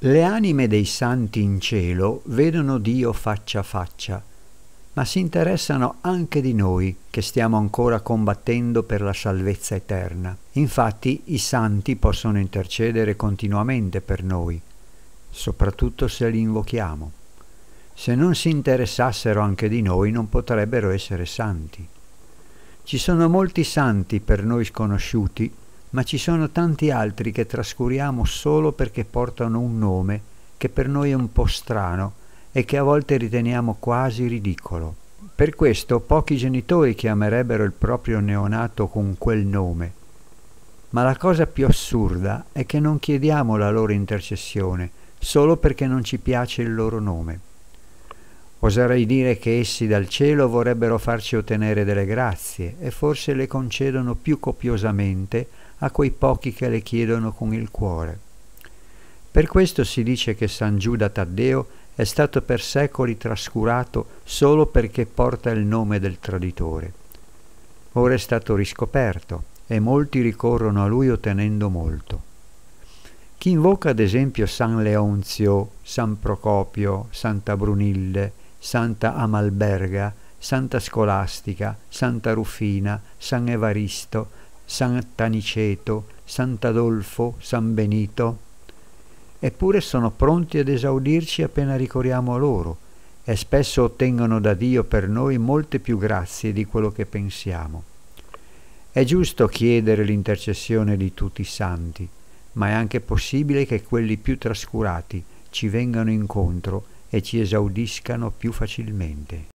Le anime dei santi in cielo vedono Dio faccia a faccia, ma si interessano anche di noi che stiamo ancora combattendo per la salvezza eterna. Infatti i santi possono intercedere continuamente per noi, soprattutto se li invochiamo. Se non si interessassero anche di noi non potrebbero essere santi. Ci sono molti santi per noi sconosciuti ma ci sono tanti altri che trascuriamo solo perché portano un nome che per noi è un po' strano e che a volte riteniamo quasi ridicolo. Per questo pochi genitori chiamerebbero il proprio neonato con quel nome. Ma la cosa più assurda è che non chiediamo la loro intercessione solo perché non ci piace il loro nome. Oserei dire che essi dal cielo vorrebbero farci ottenere delle grazie e forse le concedono più copiosamente a quei pochi che le chiedono con il cuore. Per questo si dice che San Giuda Taddeo è stato per secoli trascurato solo perché porta il nome del traditore. Ora è stato riscoperto e molti ricorrono a lui ottenendo molto. Chi invoca ad esempio San Leonzio, San Procopio, Santa Brunilde, Santa Amalberga, Santa Scolastica, Santa Rufina, San Evaristo, Sant'Aniceto, Sant'Adolfo, San Benito. Eppure sono pronti ad esaudirci appena ricorriamo a loro e spesso ottengono da Dio per noi molte più grazie di quello che pensiamo. È giusto chiedere l'intercessione di tutti i santi, ma è anche possibile che quelli più trascurati ci vengano incontro e ci esaudiscano più facilmente.